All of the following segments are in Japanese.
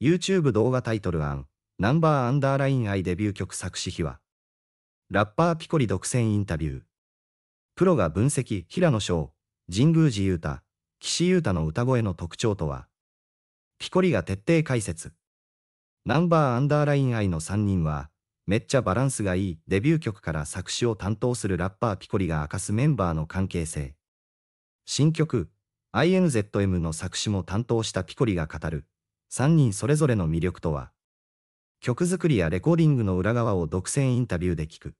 YouTube 動画タイトル案、ナンバーアンダーライン愛デビュー曲作詞秘話。ラッパーピコリ独占インタビュー。プロが分析、平野翔、神宮寺裕太、岸優太の歌声の特徴とは。ピコリが徹底解説。ナンバーアンダーライン愛の3人は、めっちゃバランスがいいデビュー曲から作詞を担当するラッパーピコリが明かすメンバーの関係性。新曲、INZM の作詞も担当したピコリが語る、3人それぞれの魅力とは曲作りやレコーディングの裏側を独占インタビューで聞く。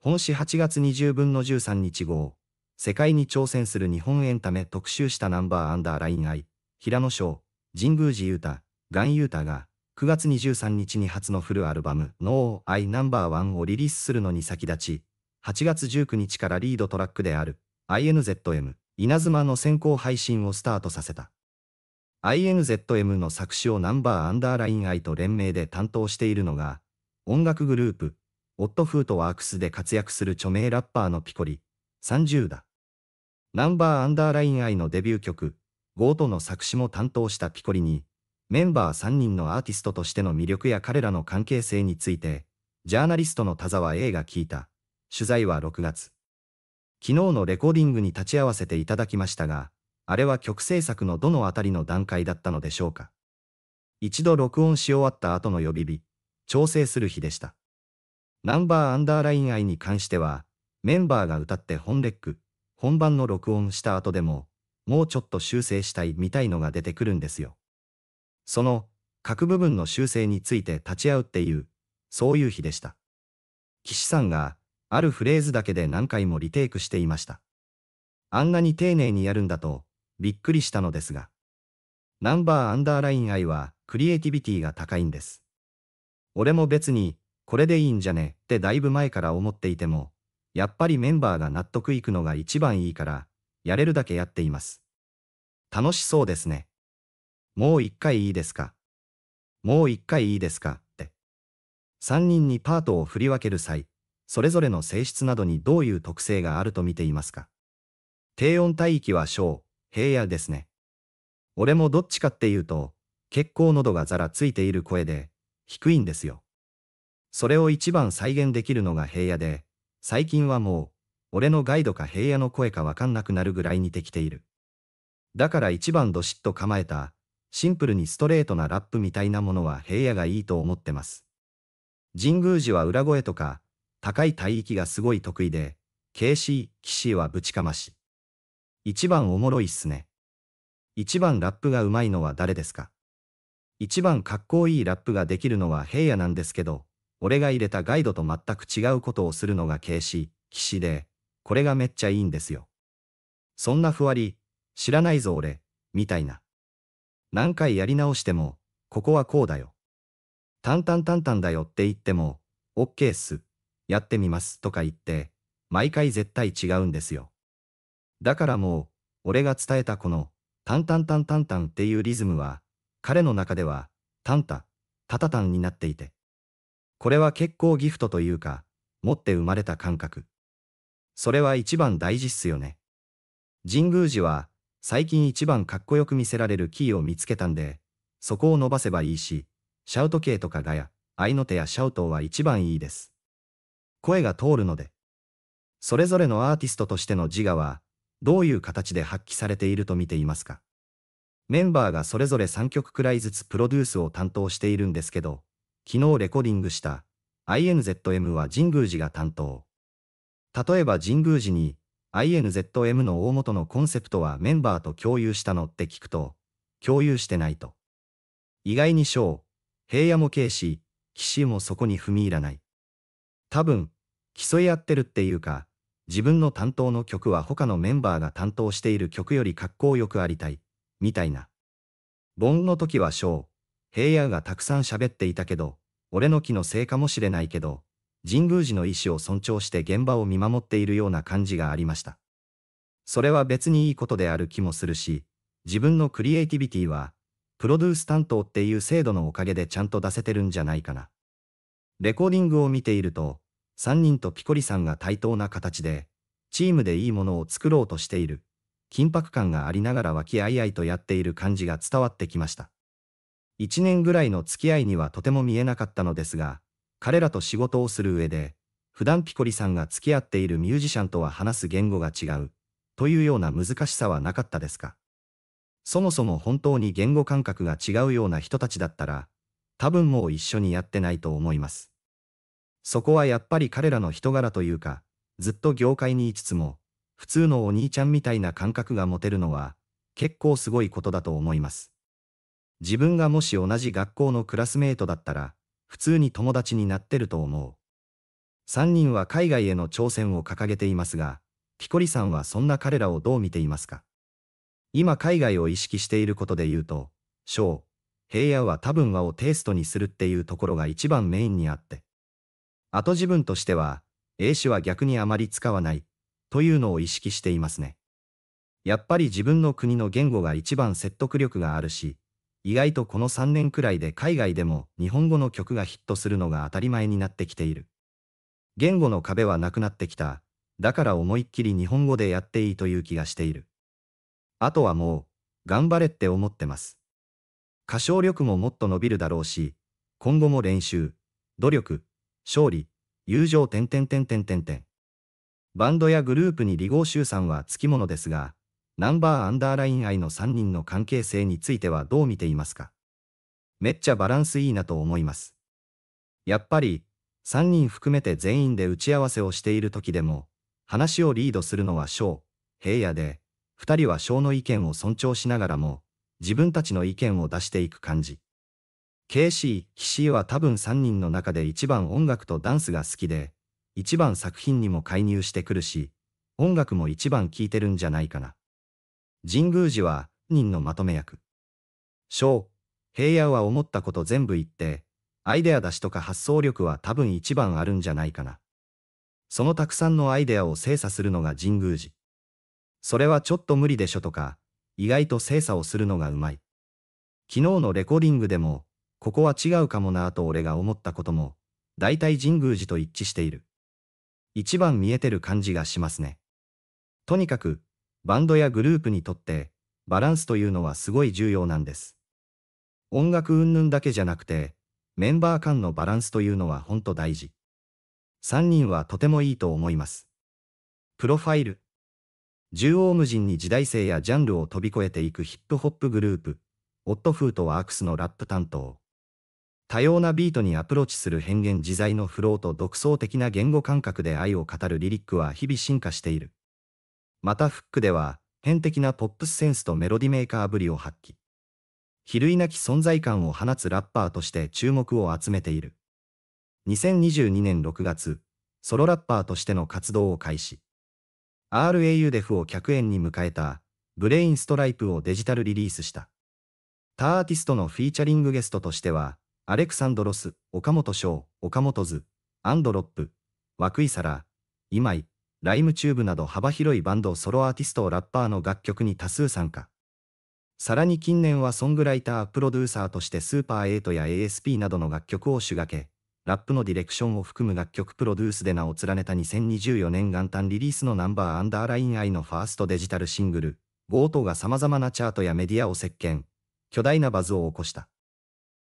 本誌8月20分の13日号、世界に挑戦する日本エンタメ特集したナンバーアンダーライン愛、平野翔、神宮寺優太、岩優太が、9月23日に初のフルアルバム、No I No.1 をリリースするのに先立ち、8月19日からリードトラックである、INZM、稲妻の先行配信をスタートさせた。INZM の作詞をナンバーアンダーラインアイと連名で担当しているのが、音楽グループ、オットフートワークスで活躍する著名ラッパーのピコリ、30だ。ナンバーアンダーラインアイのデビュー曲、ゴートの作詞も担当したピコリに、メンバー3人のアーティストとしての魅力や彼らの関係性について、ジャーナリストの田沢 A が聞いた。取材は6月。昨日のレコーディングに立ち会わせていただきましたが、あれは曲制作のどのあたりの段階だったのでしょうか。一度録音し終わった後の予備日、調整する日でした。ナンバーアンダーライン愛に関しては、メンバーが歌って本レック、本番の録音した後でも、もうちょっと修正したいみたいのが出てくるんですよ。その、各部分の修正について立ち会うっていう、そういう日でした。岸さんが、あるフレーズだけで何回もリテイクしていました。あんなに丁寧にやるんだと、びっくりしたのですが、ナンバーアンダーライン愛はクリエイティビティが高いんです。俺も別に、これでいいんじゃねってだいぶ前から思っていても、やっぱりメンバーが納得いくのが一番いいから、やれるだけやっています。楽しそうですね。もう一回いいですかもう一回いいですかって。三人にパートを振り分ける際、それぞれの性質などにどういう特性があると見ていますか低音帯域は小、平野ですね。俺もどっちかっていうと、結構喉がザラついている声で、低いんですよ。それを一番再現できるのが平野で、最近はもう、俺のガイドか平野の声かわかんなくなるぐらい似てきている。だから一番どしっと構えた、シンプルにストレートなラップみたいなものは平野がいいと思ってます。神宮寺は裏声とか、高い帯域がすごい得意で、KC、騎士はぶちかまし。一番おもろいっすね。一番ラップがうまいのは誰ですか一番かっこいいラップができるのは平野なんですけど、俺が入れたガイドと全く違うことをするのが軽視、騎士で、これがめっちゃいいんですよ。そんなふわり、知らないぞ俺、みたいな。何回やり直しても、ここはこうだよ。タンタンタンタンだよって言っても、オッケーっす、やってみますとか言って、毎回絶対違うんですよ。だからもう、俺が伝えたこの、タンタンタンタンタンっていうリズムは、彼の中では、タンタ、タタタンになっていて。これは結構ギフトというか、持って生まれた感覚。それは一番大事っすよね。神宮寺は、最近一番かっこよく見せられるキーを見つけたんで、そこを伸ばせばいいし、シャウト系とかガヤ、合いの手やシャウトは一番いいです。声が通るので。それぞれのアーティストとしての自我は、どういう形で発揮されていると見ていますかメンバーがそれぞれ3曲くらいずつプロデュースを担当しているんですけど、昨日レコーディングした INZM は神宮寺が担当。例えば神宮寺に INZM の大元のコンセプトはメンバーと共有したのって聞くと、共有してないと。意外に小、平野も軽視、騎士もそこに踏み入らない。多分、競い合ってるっていうか、自分の担当の曲は他のメンバーが担当している曲より格好よくありたい、みたいな。ボンの時は小、平野がたくさん喋っていたけど、俺の気のせいかもしれないけど、神宮寺の意思を尊重して現場を見守っているような感じがありました。それは別にいいことである気もするし、自分のクリエイティビティは、プロデュース担当っていう制度のおかげでちゃんと出せてるんじゃないかな。レコーディングを見ていると、3人とピコリさんが対等な形で、チームでいいものを作ろうとしている、緊迫感がありながら和気あいあいとやっている感じが伝わってきました。1年ぐらいの付き合いにはとても見えなかったのですが、彼らと仕事をする上で、普段ピコリさんが付き合っているミュージシャンとは話す言語が違う、というような難しさはなかったですかそもそも本当に言語感覚が違うような人たちだったら、多分もう一緒にやってないと思います。そこはやっぱり彼らの人柄というか、ずっと業界にいつつも、普通のお兄ちゃんみたいな感覚が持てるのは、結構すごいことだと思います。自分がもし同じ学校のクラスメートだったら、普通に友達になってると思う。3人は海外への挑戦を掲げていますが、ピコリさんはそんな彼らをどう見ていますか今海外を意識していることで言うと、小、平野は多分和をテイストにするっていうところが一番メインにあって、後自分としては、A 詞は逆にあまり使わない、というのを意識していますね。やっぱり自分の国の言語が一番説得力があるし、意外とこの3年くらいで海外でも日本語の曲がヒットするのが当たり前になってきている。言語の壁はなくなってきた。だから思いっきり日本語でやっていいという気がしている。あとはもう、頑張れって思ってます。歌唱力ももっと伸びるだろうし、今後も練習、努力、勝利、友情点点点点点点。バンドやグループに李合集さんはつきものですが、ナンバーアンダーライン愛の3人の関係性についてはどう見ていますかめっちゃバランスいいなと思います。やっぱり、3人含めて全員で打ち合わせをしている時でも、話をリードするのは翔、平野で、2人は翔の意見を尊重しながらも、自分たちの意見を出していく感じ。ケイシー、岸井は多分3人の中で一番音楽とダンスが好きで、一番作品にも介入してくるし、音楽も一番聴いてるんじゃないかな。神宮寺は、人のまとめ役。小、平野は思ったこと全部言って、アイデア出しとか発想力は多分一番あるんじゃないかな。そのたくさんのアイデアを精査するのが神宮寺。それはちょっと無理でしょとか、意外と精査をするのがうまい。昨日のレコーディングでも、ここは違うかもなぁと俺が思ったことも、大体神宮寺と一致している。一番見えてる感じがしますね。とにかく、バンドやグループにとって、バランスというのはすごい重要なんです。音楽云々だけじゃなくて、メンバー間のバランスというのはほんと大事。3人はとてもいいと思います。プロファイル。縦横無尽に時代性やジャンルを飛び越えていくヒップホップグループ、オットフーとワークスのラップ担当。多様なビートにアプローチする変幻自在のフローと独創的な言語感覚で愛を語るリリックは日々進化している。またフックでは、変的なポップスセンスとメロディメーカーぶりを発揮。比類なき存在感を放つラッパーとして注目を集めている。2022年6月、ソロラッパーとしての活動を開始。RAU デフを客演に迎えた、ブレインストライプをデジタルリリースした。他アーティストのフィーチャリングゲストとしては、アレクサンドロス、岡本翔、岡本図、アンドロップ、涌井サラ今井、ライムチューブなど幅広いバンドソロアーティストラッパーの楽曲に多数参加。さらに近年はソングライター、プロデューサーとしてスーパー8や ASP などの楽曲を手掛け、ラップのディレクションを含む楽曲プロデュースで名を連ねた2024年元旦リリースのナンバーアンダーライン愛のファーストデジタルシングル、ゴートが様々なチャートやメディアを席巻、巨大なバズを起こした。